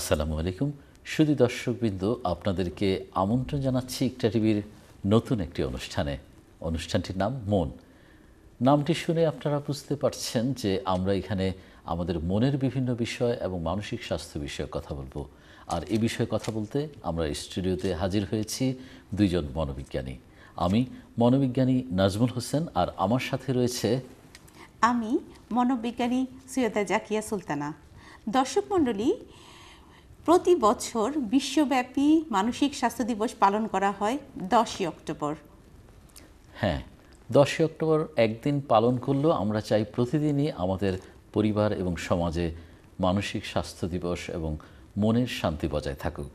আসসালামু আলাইকুম শুধু দর্শকবৃন্দ আপনাদেরকে আমন্ত্রণ জানাচ্ছি ইকটা টিভির নতুন একটি অনুষ্ঠানে অনুষ্ঠানটির নাম মন নামটি শুনে আপনারা বুঝতে পারছেন যে আমরা এখানে আমাদের মনের বিভিন্ন বিষয় এবং মানসিক স্বাস্থ্য বিষয়ে কথা বলবো আর এ বিষয়ে কথা বলতে আমরা স্টুডিওতে হাজির হয়েছি দুইজন মনোবিজ্ঞানী আমি মনোবিজ্ঞানী নাজমুল হোসেন আর আমার সাথে রয়েছে আমি মনোবিজ্ঞানী সৈয়দা জাকিয়া সুলতানা দর্শক মণ্ডলী প্রতি বছর বিশ্বব্যাপী মানসিক স্বাস্থ্য দিবস পালন করা হয় দশই অক্টোবর হ্যাঁ দশই অক্টোবর একদিন পালন করলেও আমরা চাই প্রতিদিনই আমাদের পরিবার এবং সমাজে মানসিক স্বাস্থ্য দিবস এবং মনের শান্তি বজায় থাকুক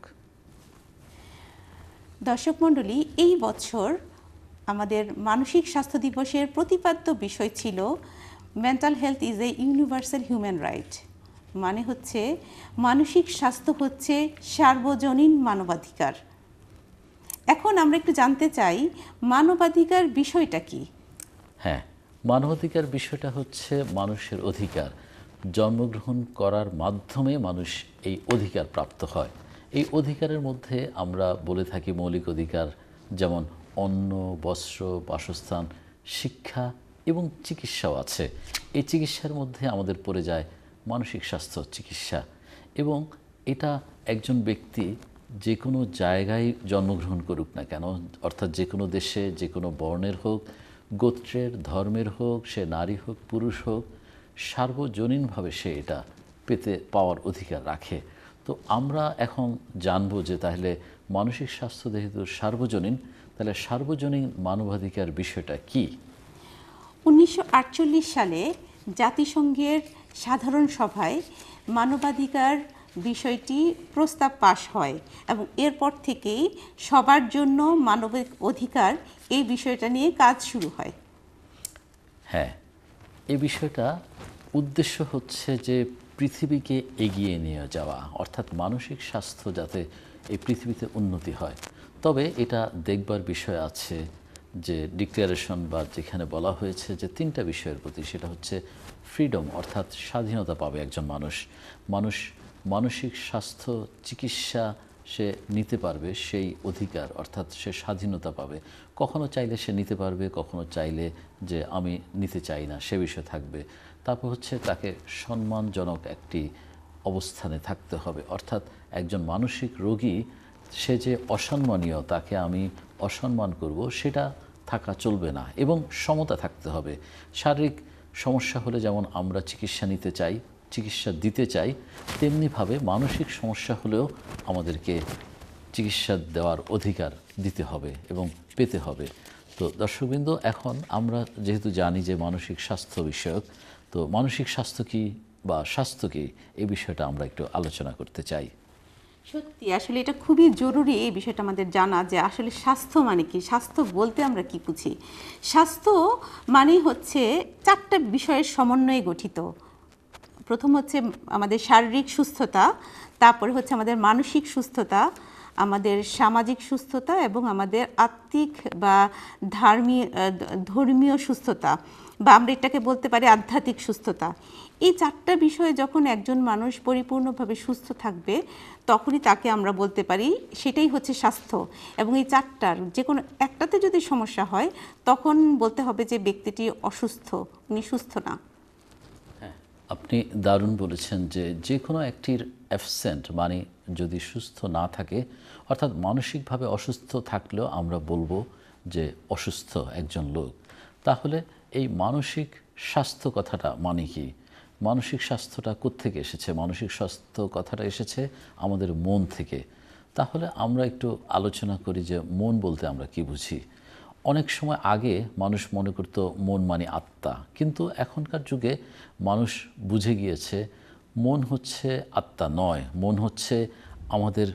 দর্শক মণ্ডলী এই বছর আমাদের মানসিক স্বাস্থ্য দিবসের প্রতিপাদ্য বিষয় ছিল mental health is a universal human right মানে হচ্ছে মানসিক স্বাস্থ্য হচ্ছে সার্বজনীন মানবাধিকার এখন আমরা একটু জানতে চাই মানবাধিকার বিষয়টা কি হ্যাঁ মানবাধিকার বিষয়টা হচ্ছে মানুষের অধিকার জন্মগ্রহণ করার মাধ্যমে মানুষ এই অধিকার প্রাপ্ত হয় এই অধিকারের মধ্যে আমরা বলে থাকি মৌলিক অধিকার যেমন অন্ন বস্ত্র বাসস্থান শিক্ষা এবং চিকিৎসাও আছে এই চিকিৎসার মধ্যে আমাদের পড়ে যায় মানসিক স্বাস্থ্য চিকিৎসা এবং এটা একজন ব্যক্তি যে কোনো জায়গায় জন্মগ্রহণ করুক না কেন অর্থাৎ যে কোনো দেশে যে কোনো বর্ণের হোক গোত্রের ধর্মের হোক সে নারী হোক পুরুষ হোক সার্বজনীনভাবে সে এটা পেতে পাওয়ার অধিকার রাখে তো আমরা এখন জানব যে তাহলে মানসিক স্বাস্থ্য যেহেতু সার্বজনীন তাহলে সার্বজনীন মানবাধিকার বিষয়টা কি উনিশশো সালে জাতিসংঘের সাধারণ সভায় মানবাধিকার বিষয়টি প্রস্তাব পাশ হয় এবং এরপর থেকেই সবার জন্য মানবিক অধিকার এই বিষয়টা নিয়ে কাজ শুরু হয় হ্যাঁ এই বিষয়টা উদ্দেশ্য হচ্ছে যে পৃথিবীকে এগিয়ে নিয়ে যাওয়া অর্থাৎ মানসিক স্বাস্থ্য যাতে এই পৃথিবীতে উন্নতি হয় তবে এটা দেখবার বিষয় আছে যে ডিক্লারেশন বা যেখানে বলা হয়েছে যে তিনটা বিষয়ের প্রতি সেটা হচ্ছে ফ্রিডম অর্থাৎ স্বাধীনতা পাবে একজন মানুষ মানুষ মানসিক স্বাস্থ্য চিকিৎসা সে নিতে পারবে সেই অধিকার অর্থাৎ সে স্বাধীনতা পাবে কখনো চাইলে সে নিতে পারবে কখনো চাইলে যে আমি নিতে চাই না সে বিষয়ে থাকবে তারপর হচ্ছে তাকে সম্মানজনক একটি অবস্থানে থাকতে হবে অর্থাৎ একজন মানসিক রোগী সে যে অসম্মানীয় তাকে আমি অসম্মান করব সেটা থাকা চলবে না এবং সমতা থাকতে হবে শারীরিক সমস্যা হলে যেমন আমরা চিকিৎসা নিতে চাই চিকিৎসা দিতে চাই তেমনিভাবে মানসিক সমস্যা হলেও আমাদেরকে চিকিৎসা দেওয়ার অধিকার দিতে হবে এবং পেতে হবে তো দর্শকবৃন্দ এখন আমরা যেহেতু জানি যে মানসিক স্বাস্থ্য বিষয়ক তো মানসিক স্বাস্থ্য কী বা স্বাস্থ্য কী এই বিষয়টা আমরা একটু আলোচনা করতে চাই সত্যি আসলে এটা খুবই জরুরি এই বিষয়টা আমাদের জানা যে আসলে স্বাস্থ্য মানে কি স্বাস্থ্য বলতে আমরা কি বুঝি স্বাস্থ্য মানে হচ্ছে চারটা বিষয়ের সমন্বয়ে গঠিত প্রথম হচ্ছে আমাদের শারীরিক সুস্থতা তারপরে হচ্ছে আমাদের মানসিক সুস্থতা আমাদের সামাজিক সুস্থতা এবং আমাদের আত্মিক বা ধর্মীয় ধর্মীয় সুস্থতা বা আমরা এটাকে বলতে পারি আধ্যাত্মিক সুস্থতা এই চারটা বিষয়ে যখন একজন মানুষ পরিপূর্ণভাবে সুস্থ থাকবে তখনই তাকে আমরা বলতে পারি সেটাই হচ্ছে স্বাস্থ্য এবং এই চারটার যে কোনো একটাতে যদি সমস্যা হয় তখন বলতে হবে যে ব্যক্তিটি অসুস্থ উনি সুস্থ না হ্যাঁ, আপনি দারুণ বলেছেন যে যে কোনো একটির অ্যাবসেন্ট মানে যদি সুস্থ না থাকে অর্থাৎ মানসিকভাবে অসুস্থ থাকলেও আমরা বলবো যে অসুস্থ একজন লোক তাহলে এই মানসিক স্বাস্থ্য কথাটা মানে কি মানসিক স্বাস্থ্যটা কোত্থেকে এসেছে মানসিক স্বাস্থ্য কথাটা এসেছে আমাদের মন থেকে তাহলে আমরা একটু আলোচনা করি যে মন বলতে আমরা কি বুঝি অনেক সময় আগে মানুষ মনে করত মন মানে আত্মা কিন্তু এখনকার যুগে মানুষ বুঝে গিয়েছে মন হচ্ছে আত্মা নয় মন হচ্ছে আমাদের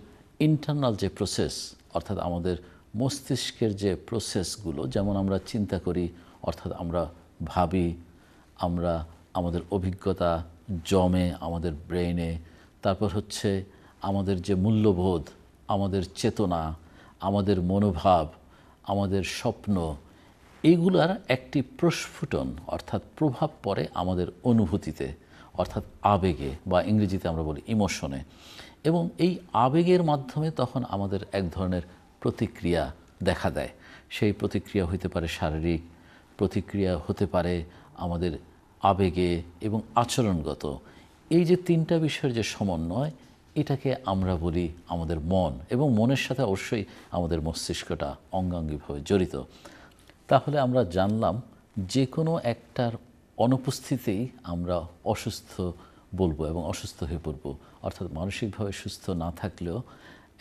ইন্টারনাল যে প্রসেস অর্থাৎ আমাদের মস্তিষ্কের যে প্রসেসগুলো যেমন আমরা চিন্তা করি অর্থাৎ আমরা ভাবি আমরা আমাদের অভিজ্ঞতা জমে আমাদের ব্রেইনে তারপর হচ্ছে আমাদের যে মূল্যবোধ আমাদের চেতনা আমাদের মনোভাব আমাদের স্বপ্ন এগুলার একটি প্রস্ফুটন অর্থাৎ প্রভাব পড়ে আমাদের অনুভূতিতে অর্থাৎ আবেগে বা ইংরেজিতে আমরা বলি ইমোশনে এবং এই আবেগের মাধ্যমে তখন আমাদের এক ধরনের প্রতিক্রিয়া দেখা দেয় সেই প্রতিক্রিয়া হইতে পারে শারীরিক প্রতিক্রিয়া হতে পারে আমাদের আবেগে এবং আচরণগত এই যে তিনটা বিষয়ের যে সমন্বয় এটাকে আমরা বলি আমাদের মন এবং মনের সাথে অবশ্যই আমাদের মস্তিষ্কটা অঙ্গাঙ্গিভাবে জড়িত তাহলে আমরা জানলাম যে কোনো একটার অনুপস্থিতিই আমরা অসুস্থ বলবো এবং অসুস্থ হয়ে পড়ব অর্থাৎ মানসিকভাবে সুস্থ না থাকলেও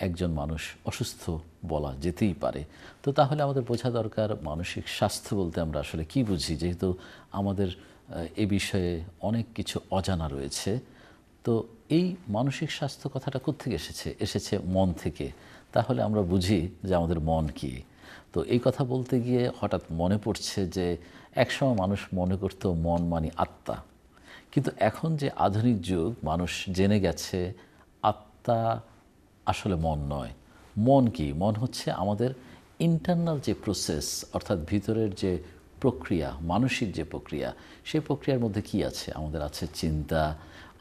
একজন মানুষ অসুস্থ বলা যেতেই পারে তো তাহলে আমাদের বোঝা দরকার মানসিক স্বাস্থ্য বলতে আমরা আসলে কি বুঝি যেহেতু আমাদের এ বিষয়ে অনেক কিছু অজানা রয়েছে তো এই মানসিক স্বাস্থ্য কথাটা কোথেকে এসেছে এসেছে মন থেকে তাহলে আমরা বুঝি যে আমাদের মন কি তো এই কথা বলতে গিয়ে হঠাৎ মনে পড়ছে যে একসময় মানুষ মনে করত মন মানে আত্মা কিন্তু এখন যে আধুনিক যুগ মানুষ জেনে গেছে আত্মা আসলে মন নয় মন কি মন হচ্ছে আমাদের ইন্টারনাল যে প্রসেস অর্থাৎ ভিতরের যে প্রক্রিয়া মানসিক যে প্রক্রিয়া সেই প্রক্রিয়ার মধ্যে কি আছে আমাদের আছে চিন্তা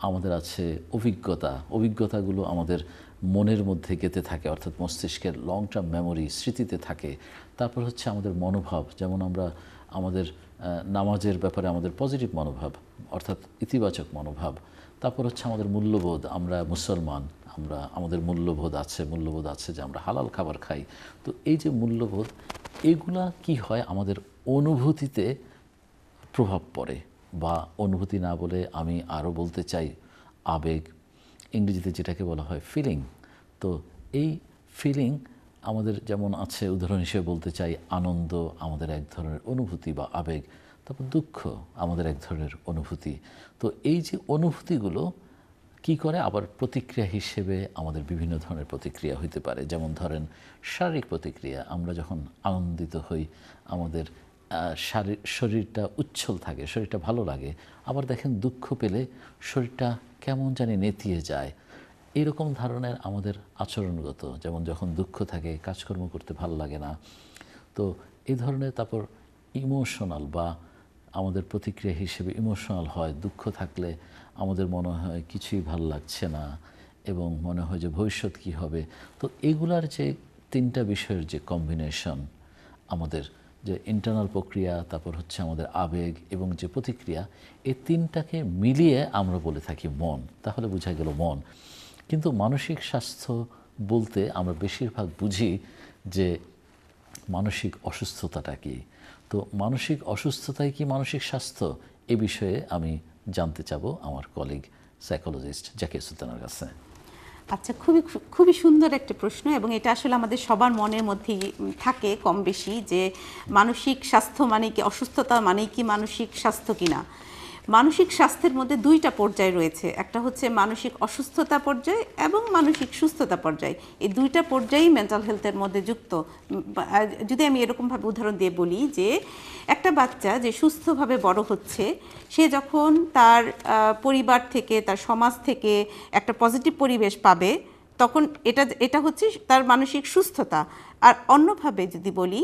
আমাদের আছে অভিজ্ঞতা অভিজ্ঞতাগুলো আমাদের মনের মধ্যে গেঁথে থাকে অর্থাৎ মস্তিষ্কের লং টার্ম মেমোরি স্মৃতিতে থাকে তারপর হচ্ছে আমাদের মনোভাব যেমন আমরা আমাদের নামাজের ব্যাপারে আমাদের পজিটিভ মনোভাব অর্থাৎ ইতিবাচক মনোভাব তারপর হচ্ছে আমাদের মূল্যবোধ আমরা মুসলমান আমরা আমাদের মূল্যবোধ আছে মূল্যবোধ আছে যে আমরা হালাল খাবার খাই তো এই যে মূল্যবোধ এগুলা কি হয় আমাদের অনুভূতিতে প্রভাব পড়ে বা অনুভূতি না বলে আমি আরও বলতে চাই আবেগ ইংরেজিতে যেটাকে বলা হয় ফিলিং তো এই ফিলিং আমাদের যেমন আছে উদাহরণ হিসেবে বলতে চাই আনন্দ আমাদের এক ধরনের অনুভূতি বা আবেগ তারপর দুঃখ আমাদের এক ধরনের অনুভূতি তো এই যে অনুভূতিগুলো কি করে আবার প্রতিক্রিয়া হিসেবে আমাদের বিভিন্ন ধরনের প্রতিক্রিয়া হইতে পারে যেমন ধরেন শারীরিক প্রতিক্রিয়া আমরা যখন আনন্দিত হই আমাদের শারীর শরীরটা উচ্ছল থাকে শরীরটা ভালো লাগে আবার দেখেন দুঃখ পেলে শরীরটা কেমন জানি নেতিয়ে যায় এরকম ধরনের আমাদের আচরণগত যেমন যখন দুঃখ থাকে কাজকর্ম করতে ভালো লাগে না তো এই ধরনের তারপর ইমোশনাল বা আমাদের প্রতিক্রিয়া হিসেবে ইমোশনাল হয় দুঃখ থাকলে আমাদের মনে হয় কিছুই ভাল লাগছে না এবং মনে হয় যে ভবিষ্যৎ কি হবে তো এগুলার যে তিনটা বিষয়ের যে কম্বিনেশন আমাদের যে ইন্টারনাল প্রক্রিয়া তারপর হচ্ছে আমাদের আবেগ এবং যে প্রতিক্রিয়া এই তিনটাকে মিলিয়ে আমরা বলে থাকি মন তাহলে বোঝা গেল মন কিন্তু মানসিক স্বাস্থ্য বলতে আমরা বেশিরভাগ বুঝি যে মানসিক অসুস্থতাটা কি তো মানসিক অসুস্থতাই কি মানসিক স্বাস্থ্য এ বিষয়ে আমি জানতে চাব আমার কলিগ সাইকোলজিস্ট জাকির সুলতানের কাছে আচ্ছা খুবই খুবই সুন্দর একটা প্রশ্ন এবং এটা আসলে আমাদের সবার মনের মধ্যেই থাকে কম বেশি যে মানসিক স্বাস্থ্য মানে কি অসুস্থতা মানে কি মানসিক স্বাস্থ্য কিনা মানসিক স্বাস্থ্যের মধ্যে দুইটা পর্যায় রয়েছে একটা হচ্ছে মানসিক অসুস্থতা পর্যায় এবং মানসিক সুস্থতা পর্যায় এই দুইটা পর্যায়েই মেন্টাল হেলথের মধ্যে যুক্ত যদি আমি এরকমভাবে উদাহরণ দিয়ে বলি যে একটা বাচ্চা যে সুস্থভাবে বড় হচ্ছে সে যখন তার পরিবার থেকে তার সমাজ থেকে একটা পজিটিভ পরিবেশ পাবে তখন এটা এটা হচ্ছে তার মানসিক সুস্থতা আর অন্যভাবে যদি বলি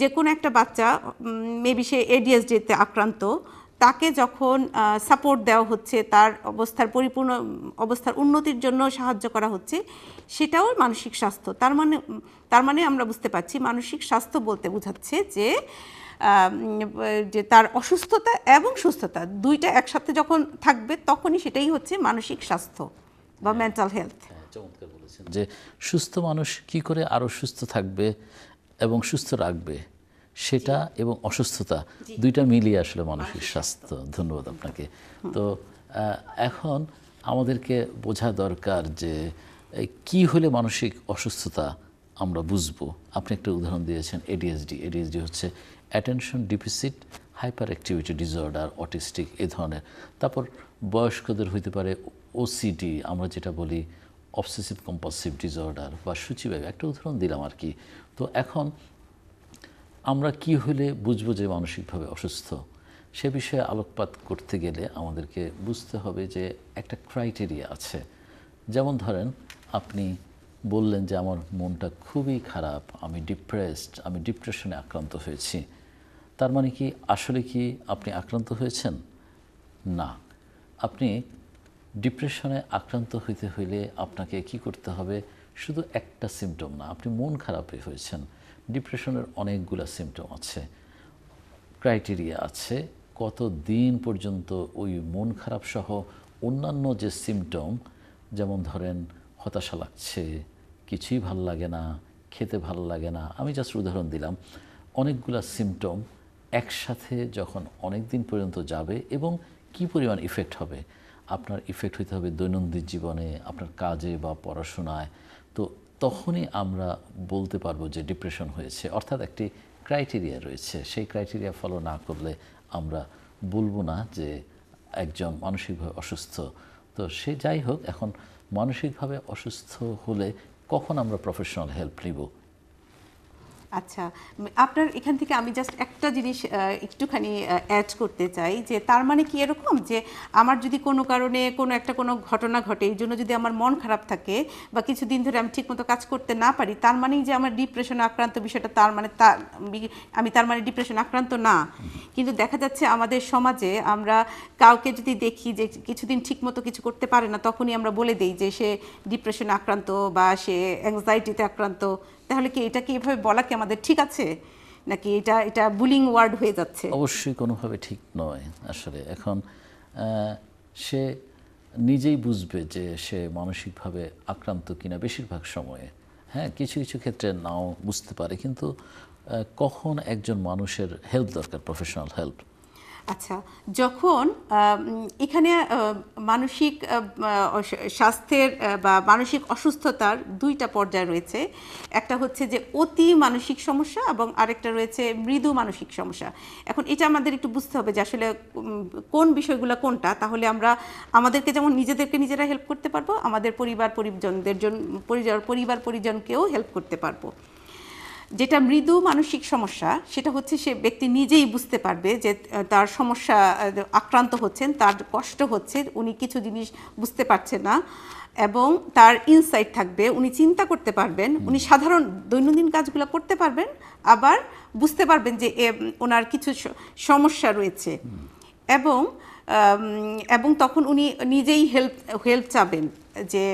যে কোনো একটা বাচ্চা মেবি সে এডিএসডিতে আক্রান্ত তাকে যখন সাপোর্ট দেওয়া হচ্ছে তার অবস্থার পরিপূর্ণ অবস্থার উন্নতির জন্য সাহায্য করা হচ্ছে সেটাও মানসিক স্বাস্থ্য তার মানে তার মানে আমরা বুঝতে পারছি মানসিক স্বাস্থ্য বলতে বোঝাচ্ছে যে যে তার অসুস্থতা এবং সুস্থতা দুইটা একসাথে যখন থাকবে তখনই সেটাই হচ্ছে মানসিক স্বাস্থ্য বা মেন্টাল হ্যাঁ। হেলথ হ্যাঁ, বলেছেন যে সুস্থ মানুষ কি করে আরও সুস্থ থাকবে এবং সুস্থ রাখবে সেটা এবং অসুস্থতা দুইটা মিলিয়ে আসলে মানসিক স্বাস্থ্য ধন্যবাদ আপনাকে তো এখন আমাদেরকে বোঝা দরকার যে কি হলে মানসিক অসুস্থতা আমরা বুঝব আপনি একটা উদাহরণ দিয়েছেন এডিএসডি এডিএসডি হচ্ছে attention deficit hyper activity disorder autistic এ ধরনের তারপর বয়স্কদের হইতে পারে ওসিডি আমরা যেটা বলি অবসেসিভ কম্পালসিভ ডিসঅর্ডার বা সূচিভাবে একটা উদাহরণ দিলাম আর কি তো এখন আমরা কি হলে বুঝবো যে মানসিকভাবে অসুস্থ সে বিষয়ে আলোকপাত করতে গেলে আমাদেরকে বুঝতে হবে যে একটা ক্রাইটেরিয়া আছে যেমন ধরেন আপনি বললেন যে আমার মনটা খুবই খারাপ আমি ডিপ্রেসড আমি ডিপ্রেশনে আক্রান্ত হয়েছি তার মানে কি আসলে কি আপনি আক্রান্ত হয়েছেন না আপনি ডিপ্রেশনে আক্রান্ত হইতে হইলে আপনাকে কি করতে হবে শুধু একটা সিমটম না আপনি মন খারাপ হয়েছেন ডিপ্রেশনের অনেকগুলো সিমটম আছে ক্রাইটেরিয়া আছে কত দিন পর্যন্ত ওই মন খারাপ সহ অন্যান্য যে সিমটম যেমন ধরেন হতাশা লাগছে কিছুই ভাল লাগে না খেতে ভালো লাগে না আমি জাস্ট উদাহরণ দিলাম অনেকগুলা সিমটম একসাথে যখন অনেক দিন পর্যন্ত যাবে এবং কি পরিমাণ ইফেক্ট হবে আপনার ইফেক্ট হইতে হবে দৈনন্দিন জীবনে আপনার কাজে বা পড়াশোনায় তখনই আমরা বলতে পারবো যে ডিপ্রেশন হয়েছে অর্থাৎ একটি ক্রাইটেরিয়া রয়েছে সেই ক্রাইটেরিয়া ফলো না করলে আমরা বলবো না যে একজন মানসিকভাবে অসুস্থ তো সে যাই হোক এখন মানসিকভাবে অসুস্থ হলে কখন আমরা প্রফেশনাল হেল্প নিব আচ্ছা আপনার এখান থেকে আমি জাস্ট একটা জিনিস একটুখানি অ্যাড করতে চাই যে তার মানে কি এরকম যে আমার যদি কোনো কারণে কোনো একটা কোনো ঘটনা ঘটে এই জন্য যদি আমার মন খারাপ থাকে বা কিছুদিন ধরে আমি ঠিকমতো কাজ করতে না পারি তার মানেই যে আমার ডিপ্রেশন আক্রান্ত বিষয়টা তার মানে তার আমি তার মানে ডিপ্রেশন আক্রান্ত না কিন্তু দেখা যাচ্ছে আমাদের সমাজে আমরা কাউকে যদি দেখি যে কিছুদিন ঠিকমতো কিছু করতে পারে না তখনই আমরা বলে দিই যে সে ডিপ্রেশন আক্রান্ত বা সে অ্যাংজাইটিতে আক্রান্ত তাহলে কি এটাকে এভাবে বলা কি আমাদের ঠিক আছে নাকি এটা এটা বুলিং ওয়ার্ড হয়ে যাচ্ছে অবশ্যই কোনোভাবে ঠিক নয় আসলে এখন সে নিজেই বুঝবে যে সে মানসিকভাবে আক্রান্ত কিনা বেশিরভাগ সময়ে হ্যাঁ কিছু কিছু ক্ষেত্রে নাও বুঝতে পারে কিন্তু কখন একজন মানুষের হেল্প দরকার প্রফেশনাল হেল্প আচ্ছা যখন এখানে মানসিক স্বাস্থ্যের বা মানসিক অসুস্থতার দুইটা পর্যায় রয়েছে একটা হচ্ছে যে অতি মানসিক সমস্যা এবং আরেকটা রয়েছে মৃদু মানসিক সমস্যা এখন এটা আমাদের একটু বুঝতে হবে যে আসলে কোন বিষয়গুলো কোনটা তাহলে আমরা আমাদেরকে যেমন নিজেদেরকে নিজেরা হেল্প করতে পারবো আমাদের পরিবার পরিজনদের জন্য পরিবার পরিজনকেও হেল্প করতে পারবো যেটা মৃদু মানসিক সমস্যা সেটা হচ্ছে সে ব্যক্তি নিজেই বুঝতে পারবে যে তার সমস্যা আক্রান্ত হচ্ছেন তার কষ্ট হচ্ছে উনি কিছু জিনিস বুঝতে পারছে না এবং তার ইনসাইট থাকবে উনি চিন্তা করতে পারবেন উনি সাধারণ দৈনন্দিন কাজগুলো করতে পারবেন আবার বুঝতে পারবেন যে ওনার কিছু সমস্যা রয়েছে এবং এবং তখন উনি নিজেই হেল্প হেল্প চাবেন যে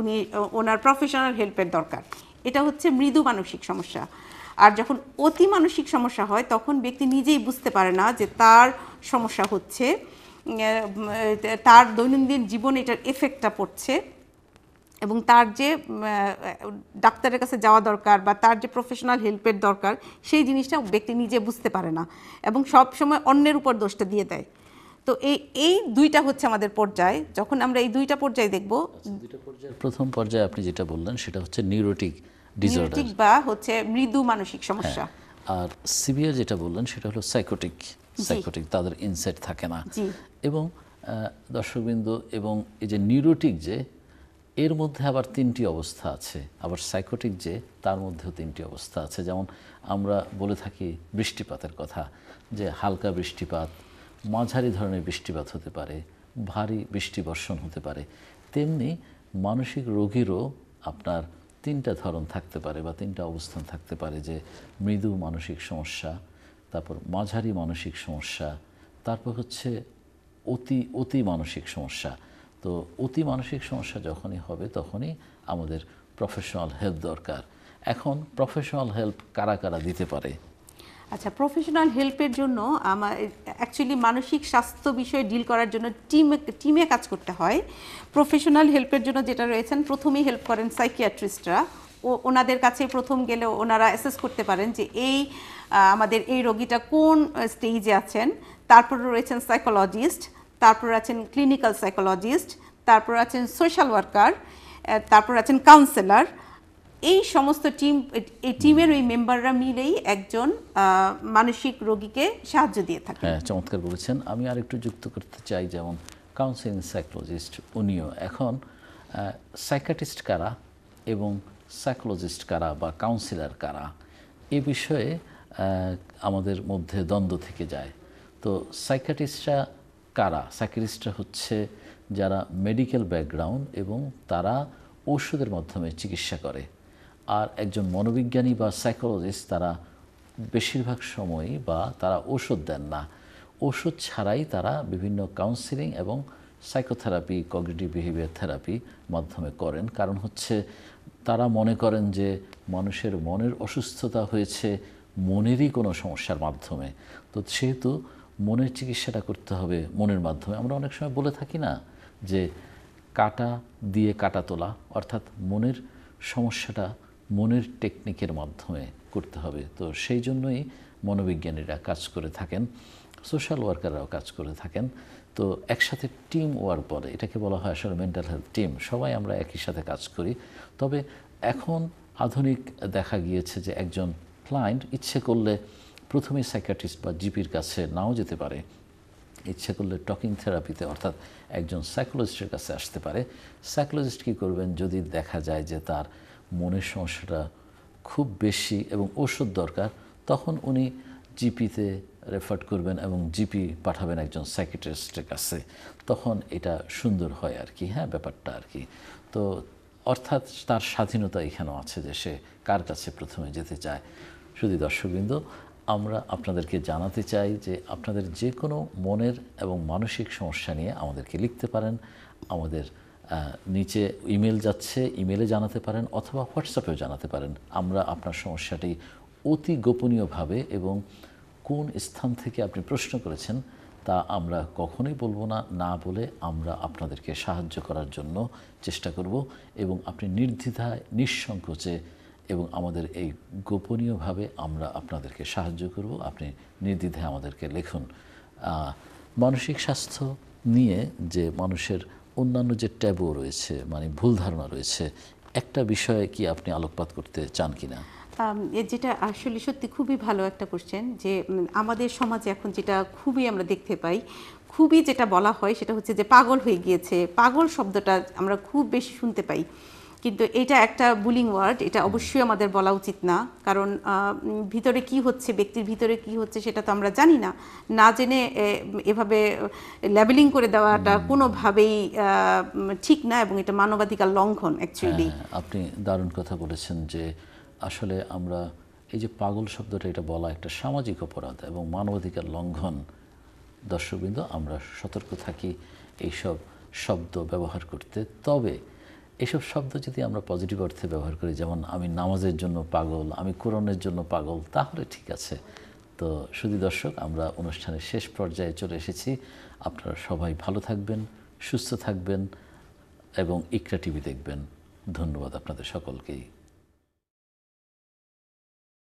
উনি ওনার প্রফেশনাল হেল্পের দরকার এটা হচ্ছে মৃদু মানসিক সমস্যা আর যখন অতি মানসিক সমস্যা হয় তখন ব্যক্তি নিজেই বুঝতে পারে না যে তার সমস্যা হচ্ছে তার দৈনন্দিন জীবনে এটার এফেক্টটা পড়ছে এবং তার যে ডাক্তারের কাছে যাওয়া দরকার বা তার যে প্রফেশনাল হেল্পের দরকার সেই জিনিসটা ব্যক্তি নিজে বুঝতে পারে না এবং সব সময় অন্যের উপর দোষটা দিয়ে দেয় তো এই এই দুইটা হচ্ছে আমাদের পর্যায়ে যখন আমরা এই দুইটা পর্যায়ে দেখব প্রথম পর্যায়ে আপনি যেটা বললেন সেটা হচ্ছে নিউরোটিক ডিসঅর্ডার বা হচ্ছে মৃদু মানসিক সমস্যা হ্যাঁ। আর সিভিয়ার যেটা বললেন সেটা হলো সাইকোটিক সাইকোটিক তাদের ইনসাইট থাকে না এবং দর্শকবৃন্দ এবং এই যে নিউরোটিক যে এর মধ্যে আবার তিনটি অবস্থা আছে আবার সাইকোটিক যে তার মধ্যেও তিনটি অবস্থা আছে যেমন আমরা বলে থাকি বৃষ্টিপাতের কথা যে হালকা বৃষ্টিপাত মাঝারি ধরনের বৃষ্টিপাত হতে পারে ভারী বৃষ্টি বর্ষণ হতে পারে তেমনি মানসিক রোগীরও আপনার তিনটা ধরন থাকতে পারে বা তিনটা অবস্থান থাকতে পারে যে মৃদু মানসিক সমস্যা তারপর মাঝারি মানসিক সমস্যা তারপর হচ্ছে অতি অতি মানসিক সমস্যা তো অতি মানসিক সমস্যা যখনই হবে তখনই আমাদের প্রফেশনাল হেল্প দরকার এখন প্রফেশনাল হেল্প কারা কারা দিতে পারে আচ্ছা প্রফেশনাল হেল্পের জন্য আমার অ্যাকচুয়ালি মানসিক স্বাস্থ্য বিষয়ে ডিল করার জন্য টিমে টিমে কাজ করতে হয় প্রফেশনাল হেল্পের জন্য যেটা রয়েছেন প্রথমেই হেল্প করেন সাইকিয়াট্রিস্টরা ও ওনাদের কাছে প্রথম গেলে ওনারা অ্যাসেস করতে পারেন যে এই আমাদের এই রোগীটা কোন স্টেজে আছেন তারপর রয়েছেন সাইকোলজিস্ট তারপর আছেন ক্লিনিক্যাল সাইকোলজিস্ট তারপর আছেন সোশ্যাল ওয়ার্কার তারপর আছেন কাউন্সেলার এই সমস্ত টিম এই টিমের ওই মেম্বাররা মিলেই একজন মানসিক রোগীকে সাহায্য দিয়ে থাকে হ্যাঁ চমৎকার বলেছেন আমি আরেকটু যুক্ত করতে চাই যেমন কাউন্সিলিং সাইকোলজিস্ট উনিও এখন সাইকাটিস্ট কারা এবং সাইকোলজিস্ট কারা বা কাউন্সিলার কারা এ বিষয়ে আমাদের মধ্যে দ্বন্দ্ব থেকে যায় তো সাইকাটিস্টরা কারা সাইকাটিস্টরা হচ্ছে যারা মেডিকেল ব্যাকগ্রাউন্ড এবং তারা ওষুধের মাধ্যমে চিকিৎসা করে আর একজন মনোবিজ্ঞানী বা সাইকোলজিস্ট তারা বেশিরভাগ সময় বা তারা ওষুধ দেন না ওষুধ ছাড়াই তারা বিভিন্ন কাউন্সিলিং এবং সাইকোথেরাপি কগনিটিভ বিহেভিয়ার থেরাপি মাধ্যমে করেন কারণ হচ্ছে তারা মনে করেন যে মানুষের মনের অসুস্থতা হয়েছে মনেরই কোনো সমস্যার মাধ্যমে তো সেহেতু মনের চিকিৎসাটা করতে হবে মনের মাধ্যমে আমরা অনেক সময় বলে থাকি না যে কাটা দিয়ে কাটা তোলা অর্থাৎ মনের সমস্যাটা মনের টেকনিকের মাধ্যমে করতে হবে তো সেই জন্যই মনোবিজ্ঞানীরা কাজ করে থাকেন সোশ্যাল ওয়ার্কাররাও কাজ করে থাকেন তো একসাথে টিম ওয়ার্ক বলে এটাকে বলা হয় আসলে মেন্টাল হেলথ টিম সবাই আমরা একই সাথে কাজ করি তবে এখন আধুনিক দেখা গিয়েছে যে একজন ক্লায়েন্ট ইচ্ছে করলে প্রথমে সাইকাটিস্ট বা জিপির কাছে নাও যেতে পারে ইচ্ছে করলে টকিং থেরাপিতে অর্থাৎ একজন সাইকোলজিস্টের কাছে আসতে পারে সাইকোলজিস্ট কী করবেন যদি দেখা যায় যে তার মনের সমস্যাটা খুব বেশি এবং ওষুধ দরকার তখন উনি জিপিতে রেফার করবেন এবং জিপি পাঠাবেন একজন সাইকেট্রিস্টের কাছে তখন এটা সুন্দর হয় আর কি হ্যাঁ ব্যাপারটা আর কি তো অর্থাৎ তার স্বাধীনতা এখানেও আছে যে সে কার কাছে প্রথমে যেতে চায় শুধু দর্শকবৃন্দ আমরা আপনাদেরকে জানাতে চাই যে আপনাদের যে কোনো মনের এবং মানসিক সমস্যা নিয়ে আমাদেরকে লিখতে পারেন আমাদের নিচে ইমেল যাচ্ছে ইমেলে জানাতে পারেন অথবা হোয়াটসঅ্যাপেও জানাতে পারেন আমরা আপনার সমস্যাটি অতি গোপনীয়ভাবে এবং কোন স্থান থেকে আপনি প্রশ্ন করেছেন তা আমরা কখনোই বলবো না না বলে আমরা আপনাদেরকে সাহায্য করার জন্য চেষ্টা করব এবং আপনি নির্দ্বিধায় নিঃসংকোচে এবং আমাদের এই গোপনীয়ভাবে আমরা আপনাদেরকে সাহায্য করব আপনি নির্দ্বিধায় আমাদেরকে লেখুন মানসিক স্বাস্থ্য নিয়ে যে মানুষের অন্যান্য যে ট্যাবও রয়েছে মানে ভুল ধারণা রয়েছে একটা বিষয়ে কি আপনি আলোকপাত করতে চান কিনা যেটা আসলে সত্যি খুবই ভালো একটা কোশ্চেন যে আমাদের সমাজে এখন যেটা খুবই আমরা দেখতে পাই খুবই যেটা বলা হয় সেটা হচ্ছে যে পাগল হয়ে গিয়েছে পাগল শব্দটা আমরা খুব বেশি শুনতে পাই কিন্তু এটা একটা বুলিং ওয়ার্ড এটা অবশ্যই আমাদের বলা উচিত না কারণ ভিতরে কি হচ্ছে ব্যক্তির ভিতরে কি হচ্ছে সেটা তো আমরা জানি না না জেনে এভাবে লেবেলিং করে দেওয়াটা কোনোভাবেই ঠিক না এবং এটা মানবাধিকার লঙ্ঘন অ্যাকচুয়ালি আপনি দারুণ কথা বলেছেন যে আসলে আমরা এই যে পাগল শব্দটা এটা বলা একটা সামাজিক অপরাধ এবং মানবাধিকার লঙ্ঘন দর্শকবৃন্দ আমরা সতর্ক থাকি এইসব শব্দ ব্যবহার করতে তবে এসব শব্দ যদি আমরা পজিটিভ অর্থে ব্যবহার করি যেমন আমি নামাজের জন্য পাগল আমি কোরআনের জন্য পাগল তাহলে ঠিক আছে তো শুধু দর্শক আমরা অনুষ্ঠানের শেষ পর্যায়ে চলে এসেছি আপনারা সবাই ভালো থাকবেন সুস্থ থাকবেন এবং ইকরা টিভি দেখবেন ধন্যবাদ আপনাদের সকলকেই